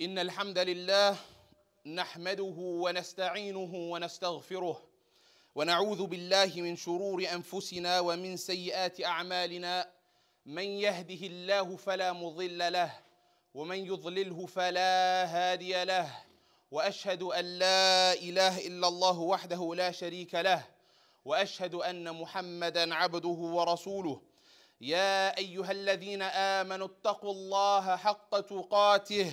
ان الحمد لله نحمده ونستعينه ونستغفره ونعوذ بالله من شرور انفسنا ومن سيئات اعمالنا من يهده الله فلا مضل له ومن يضلله فلا هادي له واشهد ان لا اله الا الله وحده لا شريك له واشهد ان محمدا عبده ورسوله يا ايها الذين امنوا اتقوا الله حق تقاته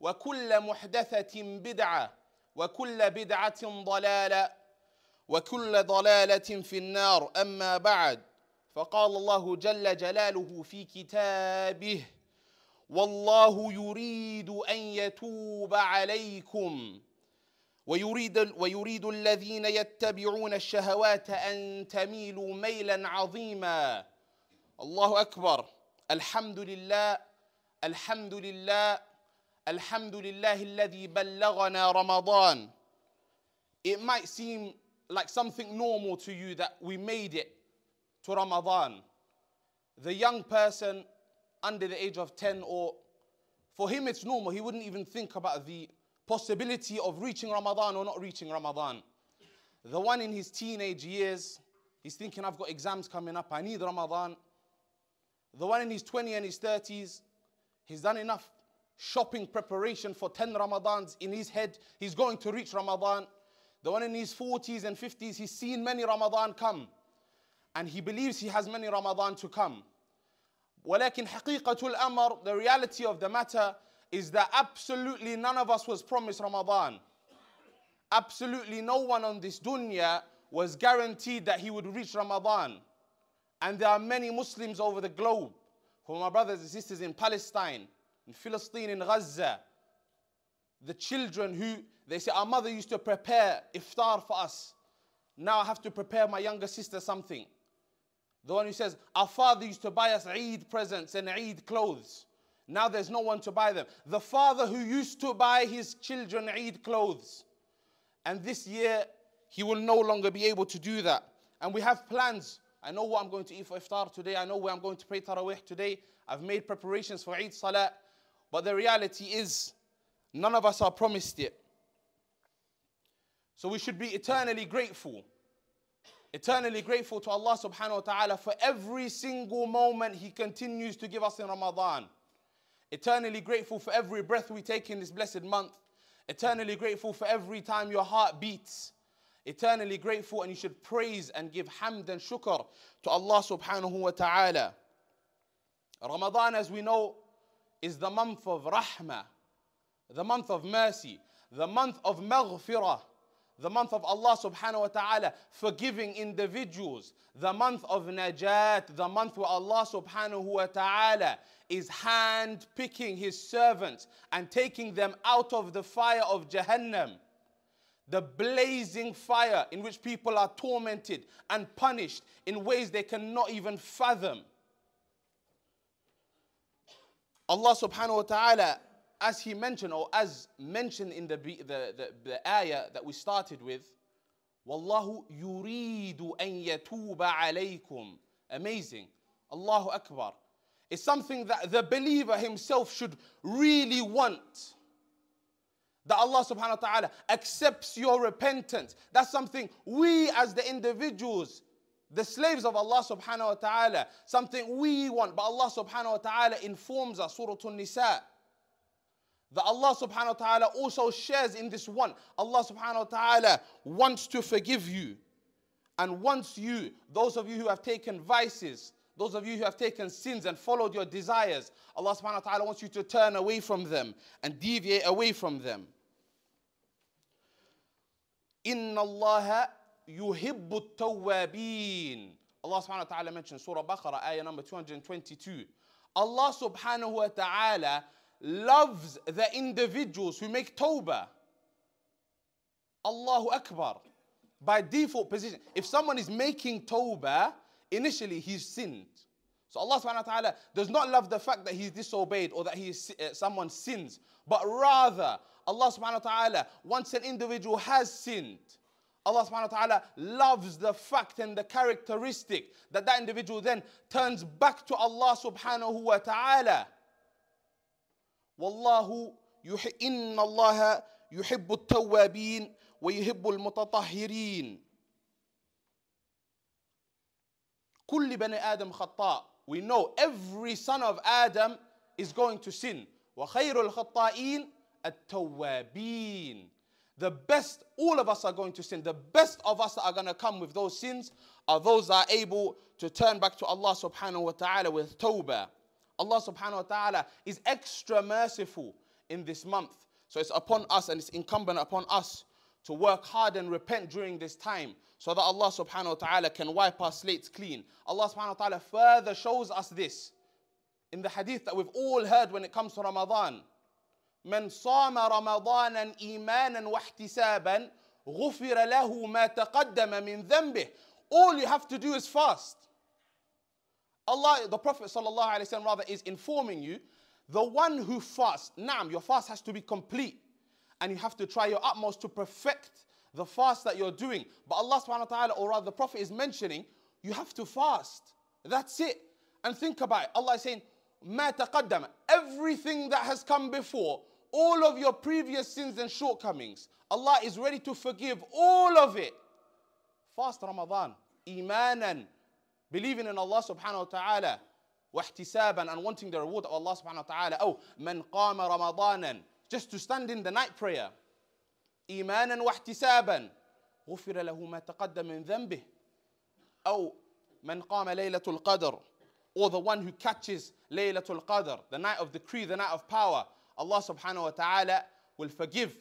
وكل محدثة بدعة وكل بدعة ضلالة وكل ضلالة في النار أما بعد فقال الله جل جلاله في كتابه والله يريد أن يتوب عليكم ويريد ويريد الذين يتبعون الشهوات أن تميلوا ميلا عظيما الله أكبر الحمد لله الحمد لله Alhamdulillah الذي بلغنا Ramadan. It might seem like something normal to you that we made it to Ramadan. The young person under the age of 10 or for him it's normal. He wouldn't even think about the possibility of reaching Ramadan or not reaching Ramadan. The one in his teenage years, he's thinking, I've got exams coming up, I need Ramadan. The one in his 20s and his 30s, he's done enough shopping preparation for 10 Ramadans in his head. He's going to reach Ramadan. The one in his 40s and 50s, he's seen many Ramadan come. And he believes he has many Ramadan to come. ولكن حقيقة الأمر, the reality of the matter is that absolutely none of us was promised Ramadan. Absolutely no one on this dunya was guaranteed that he would reach Ramadan. And there are many Muslims over the globe, who are my brothers and sisters in Palestine, in Philistine, in Gaza, the children who they say, Our mother used to prepare iftar for us. Now I have to prepare my younger sister something. The one who says, Our father used to buy us Eid presents and Eid clothes. Now there's no one to buy them. The father who used to buy his children Eid clothes. And this year, he will no longer be able to do that. And we have plans. I know what I'm going to eat for iftar today. I know where I'm going to pray Taraweeh today. I've made preparations for Eid Salah. But the reality is, none of us are promised it. So we should be eternally grateful. Eternally grateful to Allah subhanahu wa ta'ala for every single moment He continues to give us in Ramadan. Eternally grateful for every breath we take in this blessed month. Eternally grateful for every time your heart beats. Eternally grateful, and you should praise and give hamd and shukr to Allah subhanahu wa ta'ala. Ramadan, as we know, is the month of rahmah, the month of mercy, the month of maghfirah, the month of Allah subhanahu wa ta'ala forgiving individuals, the month of najat, the month where Allah subhanahu wa ta'ala is hand picking his servants and taking them out of the fire of Jahannam. The blazing fire in which people are tormented and punished in ways they cannot even fathom. Allah subhanahu wa ta'ala, as He mentioned, or as mentioned in the, the, the, the ayah that we started with, Wallahu yuridu an yatuba alaykum. Amazing. Allahu Akbar. It's something that the believer himself should really want. That Allah subhanahu wa ta'ala accepts your repentance. That's something we as the individuals the slaves of Allah subhanahu wa ta'ala, something we want, but Allah subhanahu wa ta'ala informs us, Surah An-Nisa, that Allah subhanahu wa ta'ala also shares in this one. Allah subhanahu wa ta'ala wants to forgive you and wants you, those of you who have taken vices, those of you who have taken sins and followed your desires, Allah subhanahu wa ta'ala wants you to turn away from them and deviate away from them. إِنَّ اللَّهَ يحب التوابين Allah subhanahu wa ta'ala mentions Surah Baqarah, ayah number 222. Allah subhanahu wa ta'ala loves the individuals who make tawbah. Allahu Akbar. By default position. If someone is making tawbah, initially he's sinned. So Allah subhanahu wa ta'ala does not love the fact that he's disobeyed or that he is, uh, someone sins, but rather Allah subhanahu wa ta'ala, once an individual has sinned, Allah subhanahu wa ta'ala loves the fact and the characteristic that that individual then turns back to Allah subhanahu wa ta'ala. Wallahu إن الله wa التوابين al المتطهرين كل بني آدم خطاء we know every son of Adam is going to sin وخير الخطائين التوابين the best, all of us are going to sin. The best of us that are going to come with those sins are those that are able to turn back to Allah subhanahu wa ta'ala with tawbah. Allah subhanahu wa ta'ala is extra merciful in this month. So it's upon us and it's incumbent upon us to work hard and repent during this time so that Allah subhanahu wa ta'ala can wipe our slates clean. Allah subhanahu wa ta'ala further shows us this in the hadith that we've all heard when it comes to Ramadan. من صام رمضان ايمانا واحتسابا غفر له ما تقدم من ذنبه all you have to do is fast Allah the prophet sallallahu alaihi wasallam rather is informing you the one who fasts nam, your fast has to be complete and you have to try your utmost to perfect the fast that you're doing but Allah subhanahu wa ta'ala or rather the prophet is mentioning you have to fast that's it and think about it Allah is saying ما تقدم everything that has come before all of your previous sins and shortcomings. Allah is ready to forgive all of it. Fast Ramadan, imanan, believing in Allah subhanahu wa ta'ala, wahtisaban, and wanting the reward of Allah subhanahu wa ta'ala. Oh, man qama Ramadanan, just to stand in the night prayer. Imanan wahtisaban, غفر له ما تقدم من ذنبه. Oh, من قام ليلة القدر or the one who catches ليلة القدر the night of decree, the night of power. Allah subhanahu wa ta'ala will forgive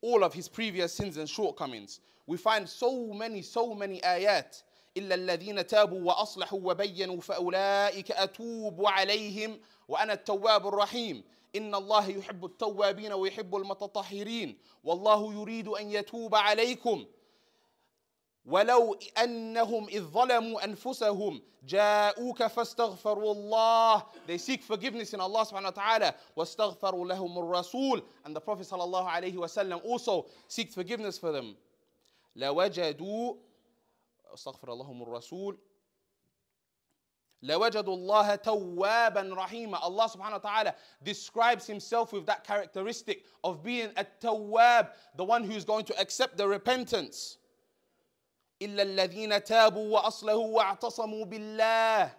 all of his previous sins and shortcomings. We find so many, so many ayat. إلا الذين تابوا وأصلحوا وبينوا فأولئك أتوب عليهم وأنا التواب الرحيم إن الله يحب التوابين ويحب المتطهرين والله يريد أن يتوب عليكم ولو أنهم إذ ظلموا أنفسهم جاءوك فاستغفروا الله they seek forgiveness in Allah subhanahu wa ta'ala واستغفروا لهم الرسول and the Prophet صلى الله عليه وسلم also seek forgiveness for them لوجدوا استغفر اللهم الرسول لوجدوا الله توابا رحيما Allah subhanahu wa ta'ala describes himself with that characteristic of being a tawab the one who is going to accept the repentance الا الذين تابوا واصلحوا واعتصموا بالله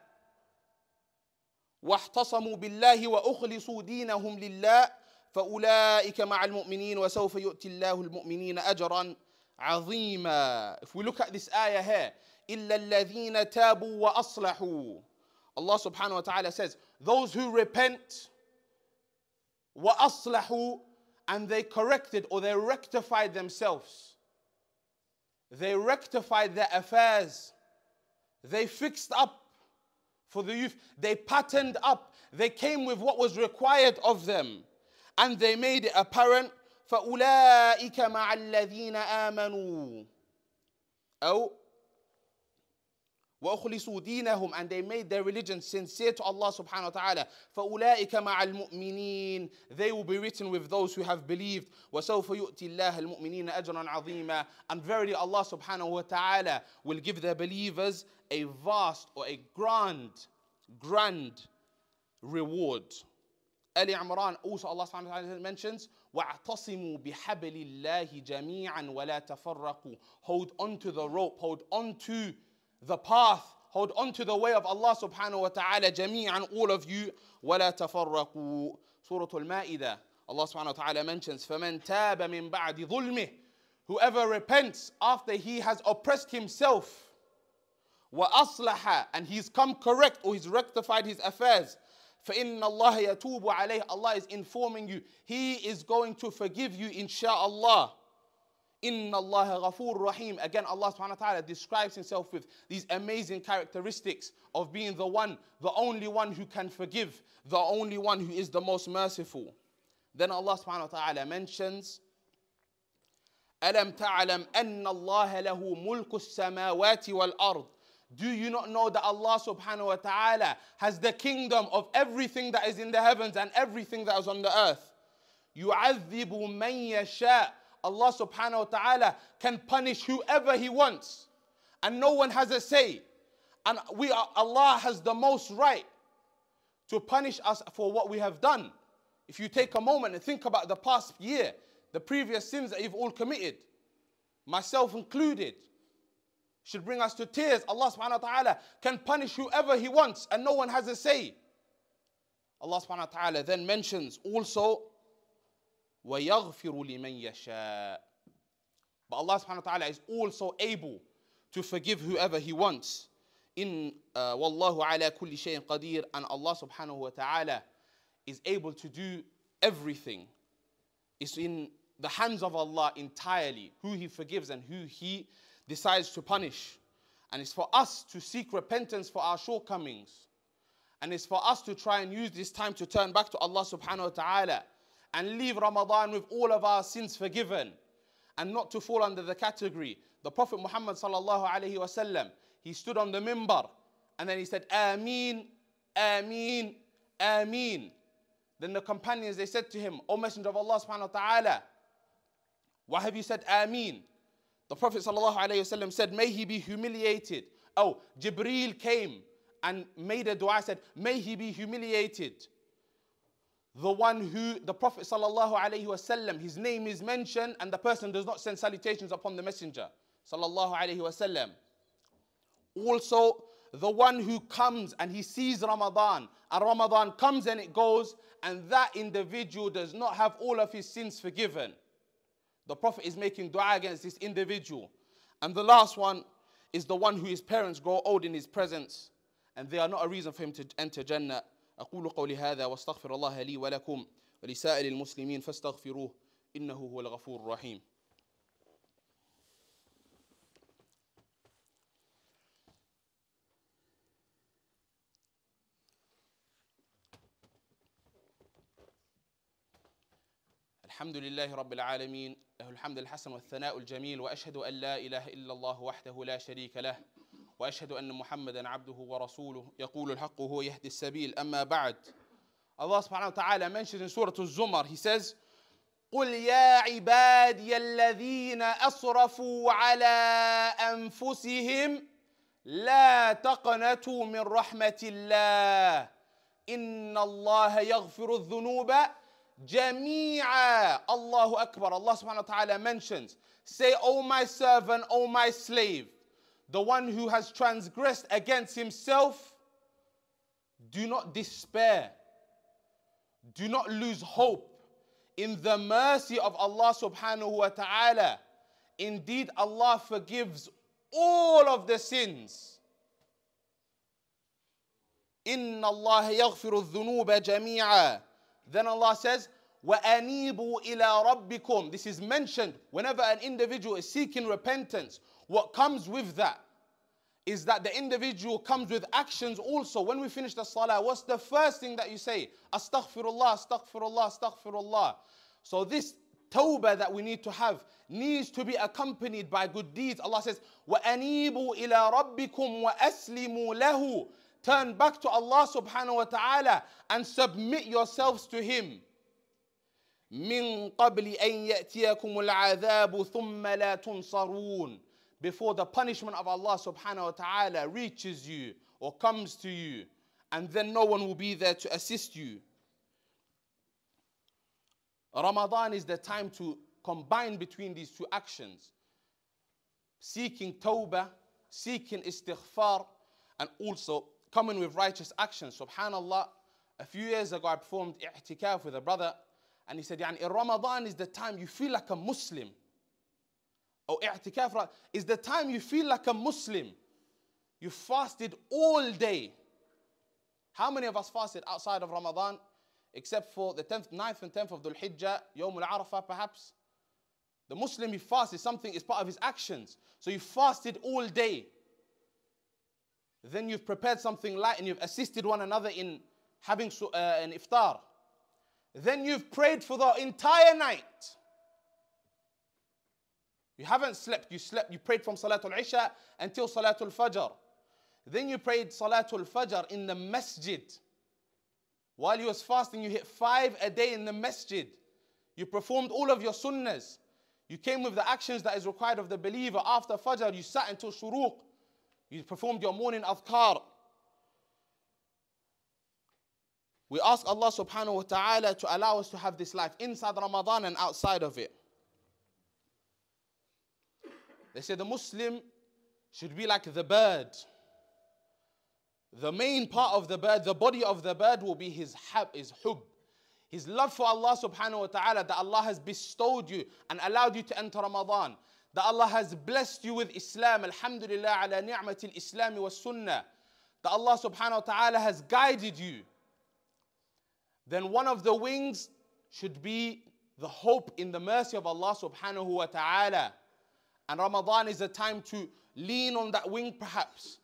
واعتصموا بالله واخلصوا دينهم لله فاولئك مع المؤمنين وسوف يؤتي الله المؤمنين اجرا عظيما if we look at this ayah here إلا الذين تابوا وأصلحوا Allah subhanahu wa ta'ala says those who repent وأصلحوا and they corrected or they rectified themselves They rectified their affairs. They fixed up for the youth. They patterned up. They came with what was required of them. And they made it apparent فأولئك مع الذين آمنوا أو وأخلصوا دينهم and they made their religion sincere to Allah subhanahu wa ta'ala فأولئك مع المؤمنين they will be written with those who have believed وسوف يؤتي الله المؤمنين أجرا عظيما and verily Allah subhanahu wa ta'ala will give the believers a vast or a grand grand reward Ali Imran also Allah subhanahu wa ta'ala mentions وَاعْتَصِمُوا بِحَبْلِ اللَّهِ جَمِيعًا وَلَا تَفَرَّقُوا Hold on to the rope, hold on to the path, hold on to the way of Allah subhanahu wa ta'ala, jami'an, all of you. وَلَا تَفَرَّقُوا Surah Al-Ma'idah, Allah subhanahu wa ta'ala mentions, فَمَنْ تَابَ مِنْ بَعْدِ ظُلْمِهِ Whoever repents after he has oppressed himself, وَأَصْلَحَ And he's come correct or he's rectified his affairs, فَإِنَّ اللَّهَ يَتُوبُ عَلَيْهِ Allah is informing you, He is going to forgive you, insha'Allah. Inna Allah Ghafur Rahim. Again, Allah subhanahu wa ta'ala describes himself with these amazing characteristics of being the one, the only one who can forgive, the only one who is the most merciful. Then Allah subhanahu wa ta'ala mentions, أَلَمْ تَعْلَمْ أَنَّ Lahu لَهُ مُلْكُ Wal وَالْأَرْضِ do you not know that Allah subhanahu wa ta'ala has the kingdom of everything that is in the heavens and everything that is on the earth? يُعَذِّبُ مَن يَشَاءُ Allah subhanahu wa ta'ala can punish whoever He wants. And no one has a say. And we are, Allah has the most right to punish us for what we have done. If you take a moment and think about the past year, the previous sins that you've all committed, myself included, should bring us to tears. Allah subhanahu wa ta'ala can punish whoever He wants and no one has a say. Allah subhanahu wa ta'ala then mentions also وَيَغْفِرُ لِمَنْ يَشَاءُ But Allah subhanahu wa ta'ala is also able to forgive whoever He wants. In وَاللَّهُ عَلَى كُلِّ شَيْءٍ قَدِيرٍ And Allah subhanahu wa ta'ala is able to do everything. It's in the hands of Allah entirely, who He forgives and who He decides to punish. And it's for us to seek repentance for our shortcomings. And it's for us to try and use this time to turn back to Allah subhanahu wa ta'ala and leave Ramadan with all of our sins forgiven and not to fall under the category. The Prophet Muhammad sallallahu alayhi wasallam, he stood on the mimbar and then he said, Ameen, Ameen, Ameen. Then the companions, they said to him, O Messenger of Allah subhanahu wa ta'ala, why have you said Ameen? The Prophet sallallahu alayhi wasallam said, may he be humiliated. Oh, Jibreel came and made a dua, said, may he be humiliated the one who the Prophet sallallahu alaihi wasallam, his name is mentioned and the person does not send salutations upon the messenger sallallahu alaihi wasallam. Also, the one who comes and he sees Ramadan and Ramadan comes and it goes and that individual does not have all of his sins forgiven. The Prophet is making dua against this individual. And the last one is the one who his parents grow old in his presence and they are not a reason for him to enter Jannah. أقول قولي هذا واستغفر الله لي ولكم ولسائر المسلمين فاستغفروه إنه هو الغفور الرحيم الحمد لله رب العالمين له الحمد الحسن والثناء الجميل واشهد ان لا اله الا الله وحده لا شريك له واشهد ان محمدا عبده ورسوله يقول الحق وهو يهدي السبيل اما بعد الله سبحانه وتعالى منشد in Surah az he says قل يا عبادي الذين اسرفوا على انفسهم لا تقنطوا من رحمه الله ان الله يغفر الذنوب جميعا الله اكبر الله سبحانه وتعالى mentions say oh my servant oh my slave the one who has transgressed against himself, do not despair. Do not lose hope in the mercy of Allah subhanahu wa ta'ala. Indeed, Allah forgives all of the sins. Inna Allah yaghfiru dhunuba jami'a. Then Allah says, وَأَنِيبُوا إِلَىٰ رَبِّكُمْ This is mentioned whenever an individual is seeking repentance what comes with that is that the individual comes with actions also. When we finish the salah, what's the first thing that you say? Astaghfirullah, astaghfirullah, astaghfirullah. So this tawbah that we need to have needs to be accompanied by good deeds. Allah says, وَأَنِيبُوا إِلَىٰ رَبِّكُمْ وَأَسْلِمُوا لَهُ Turn back to Allah subhanahu wa ta'ala and submit yourselves to Him. مِن قَبْلِ أَن يَأْتِيَكُمُ الْعَذَابُ ثُمَّ لَا تُنصَرُونَ before the punishment of Allah subhanahu wa ta'ala reaches you or comes to you, and then no one will be there to assist you. Ramadan is the time to combine between these two actions seeking tawbah, seeking istighfar, and also coming with righteous actions. Subhanallah, a few years ago I performed i'tikaf with a brother, and he said, in Ramadan is the time you feel like a Muslim or i'tikaf is the time you feel like a Muslim. You fasted all day. How many of us fasted outside of Ramadan except for the 10th, 9th and 10th of Dhul Hijjah, Yawm al Arafah perhaps? The Muslim, he fasts, something is part of his actions. So you fasted all day. Then you've prepared something light and you've assisted one another in having uh, an iftar. Then you've prayed for the entire night. You haven't slept. You slept. You prayed from Salatul Isha until Salatul Fajr. Then you prayed Salatul Fajr in the masjid. While you was fasting, you hit five a day in the masjid. You performed all of your sunnahs. You came with the actions that is required of the believer. After Fajr, you sat until Shuruq. You performed your morning adhkar. We ask Allah subhanahu wa ta'ala to allow us to have this life inside Ramadan and outside of it. They say the Muslim should be like the bird. The main part of the bird, the body of the bird will be his hab, his hub, his love for Allah subhanahu wa ta'ala that Allah has bestowed you and allowed you to enter Ramadan. That Allah has blessed you with Islam, alhamdulillah ala ni'matil Islam wa sunnah. That Allah subhanahu wa ta'ala has guided you. Then one of the wings should be the hope in the mercy of Allah subhanahu wa ta'ala. And Ramadan is a time to lean on that wing perhaps.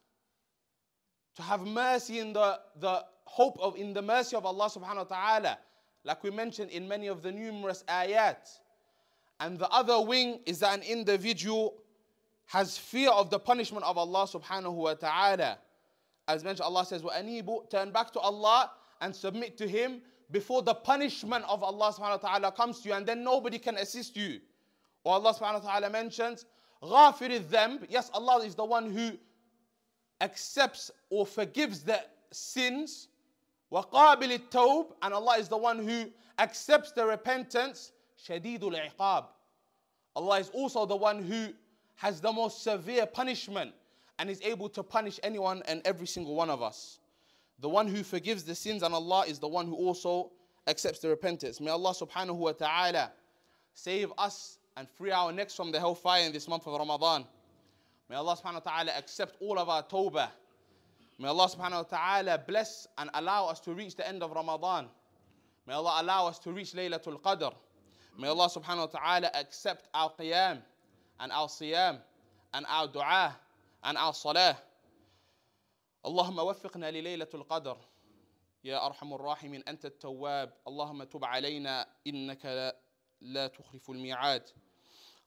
To have mercy in the, the hope of in the mercy of Allah subhanahu wa ta'ala. Like we mentioned in many of the numerous ayat. And the other wing is that an individual has fear of the punishment of Allah subhanahu wa ta'ala. As mentioned, Allah says, وَأَنِيبُ Turn back to Allah and submit to Him before the punishment of Allah subhanahu wa ta'ala comes to you and then nobody can assist you. Or Allah subhanahu wa ta'ala mentions, غَافِرِ الذَّنْب Yes, Allah is the one who accepts or forgives the sins. وَقَابِلِ التَّوْبِ And Allah is the one who accepts the repentance. شَدِيدُ الْعِقَابِ Allah is also the one who has the most severe punishment and is able to punish anyone and every single one of us. The one who forgives the sins and Allah is the one who also accepts the repentance. May Allah subhanahu wa ta'ala save us and free our necks from the hellfire in this month of Ramadan. May Allah subhanahu wa ta'ala accept all of our tawbah. May Allah subhanahu wa ta'ala bless and allow us to reach the end of Ramadan. May Allah allow us to reach Laylatul Qadr. May Allah subhanahu wa ta'ala accept our qiyam and our siyam and our dua and our salah. اللهم وفقنا لليلة القدر يا أرحم الراحمين أنت التواب اللهم تب علينا إنك لا تخلف الميعاد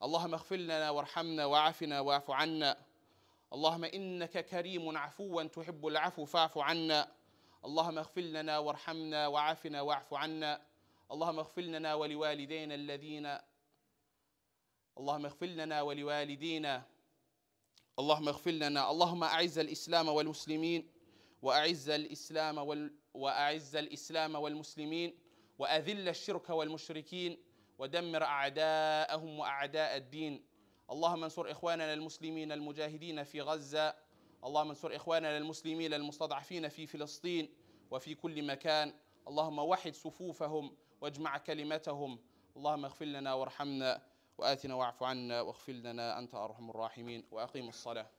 اللهم اغفر لنا وارحمنا وعافنا واعف عنا اللهم انك كريم عفوا تحب العفو فاعف عنا اللهم اغفر لنا وارحمنا وعافنا واعف عنا اللهم اغفر لنا ولوالدينا الذين اللهم اغفر لنا ولوالدينا اللهم اغفر لنا اللهم اعز الاسلام والمسلمين واعز الاسلام وال... واعز الاسلام والمسلمين واذل الشرك والمشركين ودمر أعداءهم وأعداء الدين اللهم انصر إخواننا المسلمين المجاهدين في غزة اللهم انصر إخواننا المسلمين المستضعفين في فلسطين وفي كل مكان اللهم وحد صفوفهم واجمع كلمتهم اللهم اغفر لنا وارحمنا وآتنا واعف عنا واغفر لنا أنت أرحم الراحمين وأقيموا الصلاة